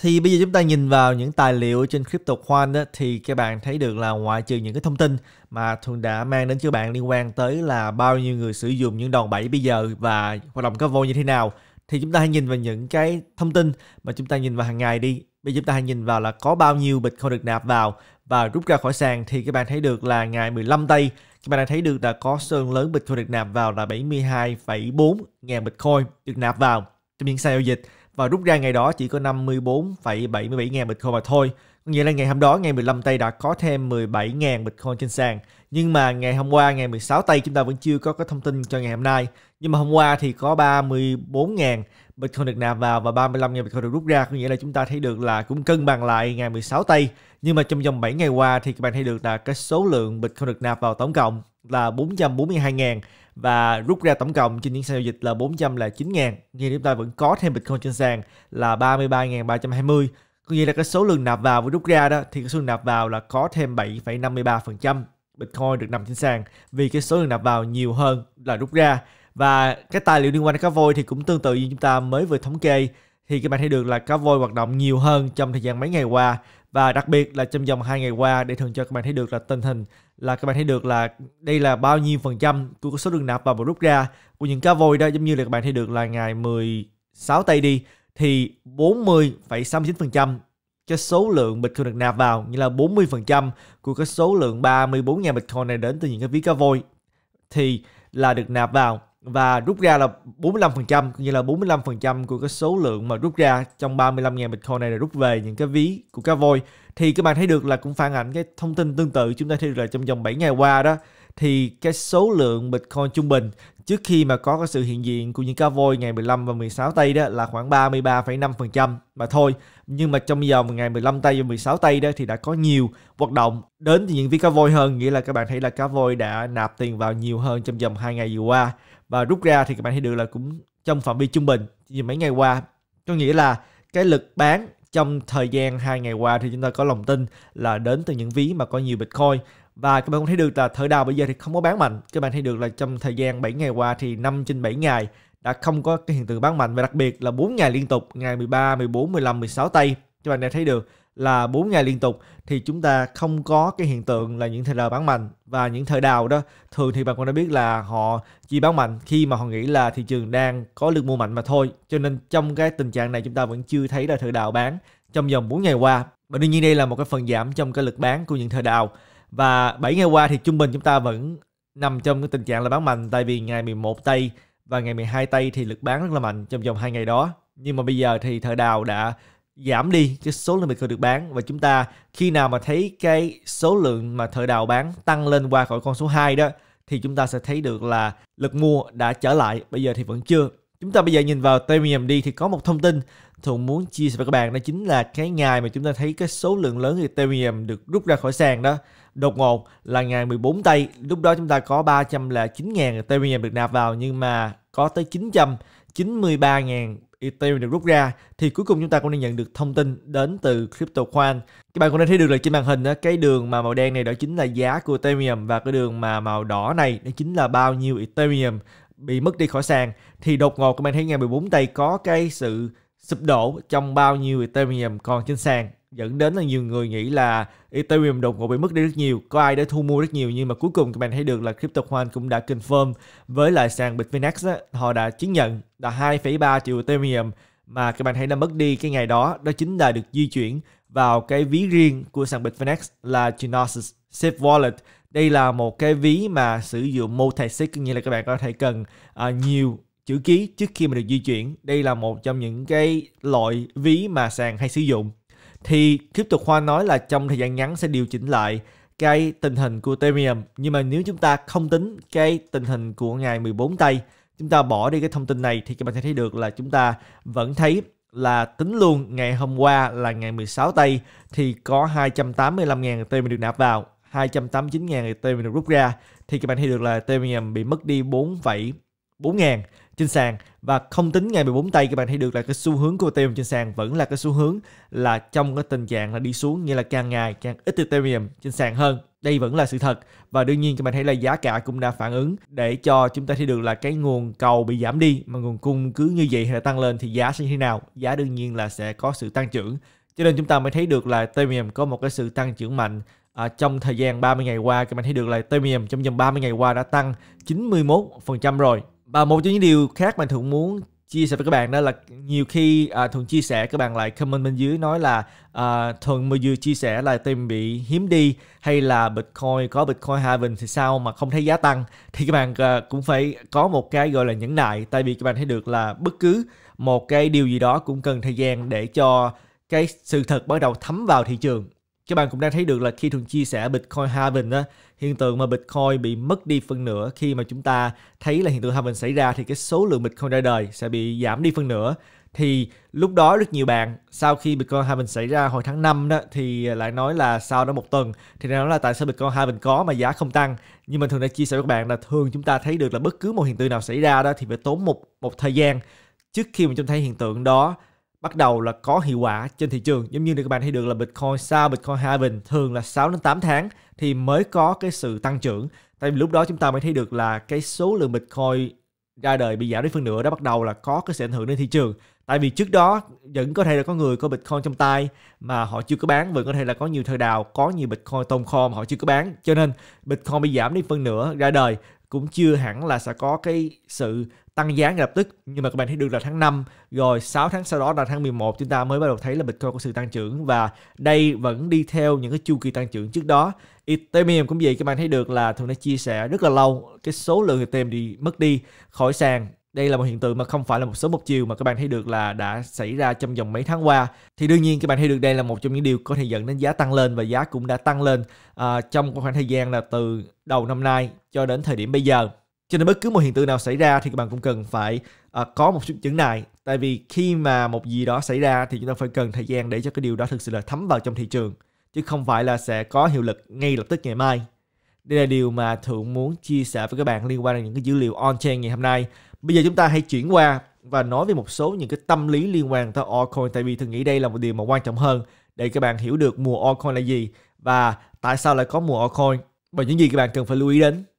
Thì bây giờ chúng ta nhìn vào những tài liệu trên Crypto Khoan đó, thì các bạn thấy được là ngoại trừ những cái thông tin mà thường đã mang đến cho bạn liên quan tới là bao nhiêu người sử dụng những đòn bẩy bây giờ và hoạt động có vô như thế nào thì chúng ta hãy nhìn vào những cái thông tin mà chúng ta nhìn vào hàng ngày đi. Bây giờ chúng ta hãy nhìn vào là có bao nhiêu bịch không được nạp vào và rút ra khỏi sàn thì các bạn thấy được là ngày 15 tây các bạn đã thấy được là có sơn lớn Bitcoin được nạp vào là 72,4 ngàn Bitcoin được nạp vào trong những sàn giao dịch và rút ra ngày đó chỉ có 54,77 ngàn Bitcoin mà thôi. Có nghĩa là ngày hôm đó, ngày 15 tây đã có thêm 17 ngàn Bitcoin trên sàn. Nhưng mà ngày hôm qua, ngày 16 tây chúng ta vẫn chưa có cái thông tin cho ngày hôm nay. Nhưng mà hôm qua thì có 34 ngàn Bitcoin được nạp vào và 35 ngàn Bitcoin được rút ra. Có nghĩa là chúng ta thấy được là cũng cân bằng lại ngày 16 tây. Nhưng mà trong vòng 7 ngày qua thì các bạn thấy được là cái số lượng Bitcoin được nạp vào tổng cộng là 442 ngàn và rút ra tổng cộng trên những sàn giao dịch là 400 là 9 ngàn nhưng chúng ta vẫn có thêm Bitcoin trên sàn là 33.320 có nghĩa là cái số lượng nạp vào và rút ra đó thì cái số lượng nạp vào là có thêm 7,53% Bitcoin được nằm trên sàn vì cái số lượng nạp vào nhiều hơn là rút ra và cái tài liệu liên quan đến cá voi thì cũng tương tự như chúng ta mới vừa thống kê thì các bạn thấy được là cá voi hoạt động nhiều hơn trong thời gian mấy ngày qua và đặc biệt là trong vòng hai ngày qua để thường cho các bạn thấy được là tình hình là các bạn thấy được là đây là bao nhiêu phần trăm của số đường nạp vào và rút ra của những cá voi đó giống như là các bạn thấy được là ngày 16 tây đi thì 40,69% cái số lượng Bitcoin được nạp vào như là 40% của cái số lượng 34.000 Bitcoin này đến từ những cái ví cá voi thì là được nạp vào và rút ra là 45%, như là 45% của cái số lượng mà rút ra trong 35.000 Bitcoin này là rút về những cái ví của cá voi. Thì các bạn thấy được là cũng phản ảnh cái thông tin tương tự chúng ta thấy được là trong vòng 7 ngày qua đó thì cái số lượng Bitcoin trung bình trước khi mà có cái sự hiện diện của những cá voi ngày 15 và 16 tây đó là khoảng 33,5% mà thôi. Nhưng mà trong giờ ngày 15 tây và 16 tây đó thì đã có nhiều hoạt động đến từ những ví cá voi hơn, nghĩa là các bạn thấy là cá voi đã nạp tiền vào nhiều hơn trong vòng 2 ngày vừa qua và rút ra thì các bạn thấy được là cũng trong phạm vi trung bình như mấy ngày qua. Có nghĩa là cái lực bán trong thời gian hai ngày qua thì chúng ta có lòng tin là đến từ những ví mà có nhiều Bitcoin và các bạn cũng thấy được là thợ đào bây giờ thì không có bán mạnh các bạn thấy được là trong thời gian 7 ngày qua thì 5 trên 7 ngày đã không có cái hiện tượng bán mạnh và đặc biệt là 4 ngày liên tục ngày 13, 14, 15, 16 tây các bạn đã thấy được là 4 ngày liên tục thì chúng ta không có cái hiện tượng là những thời đào bán mạnh và những thời đào đó thường thì bạn cũng đã biết là họ chỉ bán mạnh khi mà họ nghĩ là thị trường đang có lực mua mạnh mà thôi cho nên trong cái tình trạng này chúng ta vẫn chưa thấy là thời đào bán trong vòng 4 ngày qua và đương nhiên đây là một cái phần giảm trong cái lực bán của những thời đào và 7 ngày qua thì trung bình chúng ta vẫn nằm trong cái tình trạng là bán mạnh tại vì ngày 11 tây và ngày 12 tây thì lực bán rất là mạnh trong vòng hai ngày đó nhưng mà bây giờ thì thợ đào đã giảm đi cái số lượng Bitcoin được bán và chúng ta khi nào mà thấy cái số lượng mà thợ đào bán tăng lên qua khỏi con số 2 đó thì chúng ta sẽ thấy được là lực mua đã trở lại bây giờ thì vẫn chưa Chúng ta bây giờ nhìn vào Telegram đi thì có một thông tin Thuận muốn chia sẻ với các bạn đó chính là cái ngày mà chúng ta thấy cái số lượng lớn Ethereum được rút ra khỏi sàn đó đột ngột là ngày 14 tây lúc đó chúng ta có 309.000 Ethereum được nạp vào nhưng mà có tới 993.000 Ethereum được rút ra thì cuối cùng chúng ta cũng đã nhận được thông tin đến từ CryptoQuant. Các bạn cũng đã thấy được là trên màn hình đó, cái đường mà màu đen này đó chính là giá của Ethereum và cái đường mà màu đỏ này đó chính là bao nhiêu Ethereum bị mất đi khỏi sàn thì đột ngột các bạn thấy ngày 14 tây có cái sự sụp đổ trong bao nhiêu Ethereum còn trên sàn dẫn đến là nhiều người nghĩ là Ethereum đột ngột bị mất đi rất nhiều, có ai để thu mua rất nhiều nhưng mà cuối cùng các bạn thấy được là CryptoQuant cũng đã confirm với lại sàn Bitfinex á, họ đã chứng nhận là 2,3 triệu Ethereum mà các bạn thấy đã mất đi cái ngày đó đó chính là được di chuyển vào cái ví riêng của sàn Bitfinex là Genesis Safe Wallet đây là một cái ví mà sử dụng multi-sig nghĩa là các bạn có thể cần uh, nhiều chữ ký trước khi mà được di chuyển đây là một trong những cái loại ví mà sàn hay sử dụng thì tiếp tục khoa nói là trong thời gian ngắn sẽ điều chỉnh lại cái tình hình của Ethereum nhưng mà nếu chúng ta không tính cái tình hình của ngày 14 tây chúng ta bỏ đi cái thông tin này thì các bạn sẽ thấy được là chúng ta vẫn thấy là tính luôn ngày hôm qua là ngày 16 tây thì có 285.000 Ethereum được nạp vào 289 ngàn Ethereum được rút ra thì các bạn thấy được là Ethereum bị mất đi 4,4 ngàn trên sàn và không tính ngày 14 tây các bạn thấy được là cái xu hướng của Ethereum trên sàn vẫn là cái xu hướng là trong cái tình trạng là đi xuống như là càng ngày càng ít Ethereum trên sàn hơn đây vẫn là sự thật và đương nhiên các bạn thấy là giá cả cũng đã phản ứng để cho chúng ta thấy được là cái nguồn cầu bị giảm đi mà nguồn cung cứ như vậy hay là tăng lên thì giá sẽ như thế nào giá đương nhiên là sẽ có sự tăng trưởng cho nên chúng ta mới thấy được là Ethereum có một cái sự tăng trưởng mạnh à, trong thời gian 30 ngày qua các bạn thấy được là Premium trong vòng 30 ngày qua đã tăng 91% rồi. Và một trong những điều khác mà thường muốn chia sẻ với các bạn đó là nhiều khi à, thường chia sẻ các bạn lại comment bên dưới nói là à, thường mới vừa chia sẻ là tìm bị hiếm đi hay là bitcoin có bitcoin halving thì sao mà không thấy giá tăng thì các bạn à, cũng phải có một cái gọi là nhẫn nại tại vì các bạn thấy được là bất cứ một cái điều gì đó cũng cần thời gian để cho cái sự thật bắt đầu thấm vào thị trường các bạn cũng đang thấy được là khi thường chia sẻ Bitcoin halving á, hiện tượng mà Bitcoin bị mất đi phân nửa khi mà chúng ta thấy là hiện tượng halving xảy ra thì cái số lượng Bitcoin ra đời sẽ bị giảm đi phân nửa. Thì lúc đó rất nhiều bạn sau khi Bitcoin halving xảy ra hồi tháng 5 đó thì lại nói là sau đó một tuần thì nói là tại sao Bitcoin halving có mà giá không tăng. Nhưng mình thường đã chia sẻ với các bạn là thường chúng ta thấy được là bất cứ một hiện tượng nào xảy ra đó thì phải tốn một một thời gian trước khi mà chúng ta thấy hiện tượng đó bắt đầu là có hiệu quả trên thị trường giống như các bạn thấy được là Bitcoin sau Bitcoin halving thường là 6 đến 8 tháng thì mới có cái sự tăng trưởng tại vì lúc đó chúng ta mới thấy được là cái số lượng Bitcoin ra đời bị giảm đi phân nửa đã bắt đầu là có cái sự ảnh hưởng đến thị trường tại vì trước đó vẫn có thể là có người có bitcoin trong tay mà họ chưa có bán vẫn có thể là có nhiều thời đào có nhiều bitcoin tồn kho mà họ chưa có bán cho nên bitcoin bị giảm đi phân nửa ra đời cũng chưa hẳn là sẽ có cái sự tăng giá ngay lập tức nhưng mà các bạn thấy được là tháng 5 rồi 6 tháng sau đó là tháng 11 chúng ta mới bắt đầu thấy là Bitcoin có sự tăng trưởng và đây vẫn đi theo những cái chu kỳ tăng trưởng trước đó Ethereum cũng vậy các bạn thấy được là thường đã chia sẻ rất là lâu cái số lượng Ethereum đi mất đi khỏi sàn đây là một hiện tượng mà không phải là một số một chiều mà các bạn thấy được là đã xảy ra trong vòng mấy tháng qua thì đương nhiên các bạn thấy được đây là một trong những điều có thể dẫn đến giá tăng lên và giá cũng đã tăng lên uh, trong khoảng thời gian là từ đầu năm nay cho đến thời điểm bây giờ cho nên bất cứ một hiện tượng nào xảy ra thì các bạn cũng cần phải uh, có một triệu chứng này tại vì khi mà một gì đó xảy ra thì chúng ta phải cần thời gian để cho cái điều đó thực sự là thấm vào trong thị trường chứ không phải là sẽ có hiệu lực ngay lập tức ngày mai đây là điều mà thượng muốn chia sẻ với các bạn liên quan đến những cái dữ liệu on chain ngày hôm nay bây giờ chúng ta hãy chuyển qua và nói về một số những cái tâm lý liên quan tới altcoin tại vì thường nghĩ đây là một điều mà quan trọng hơn để các bạn hiểu được mùa altcoin là gì và tại sao lại có mùa altcoin và những gì các bạn cần phải lưu ý đến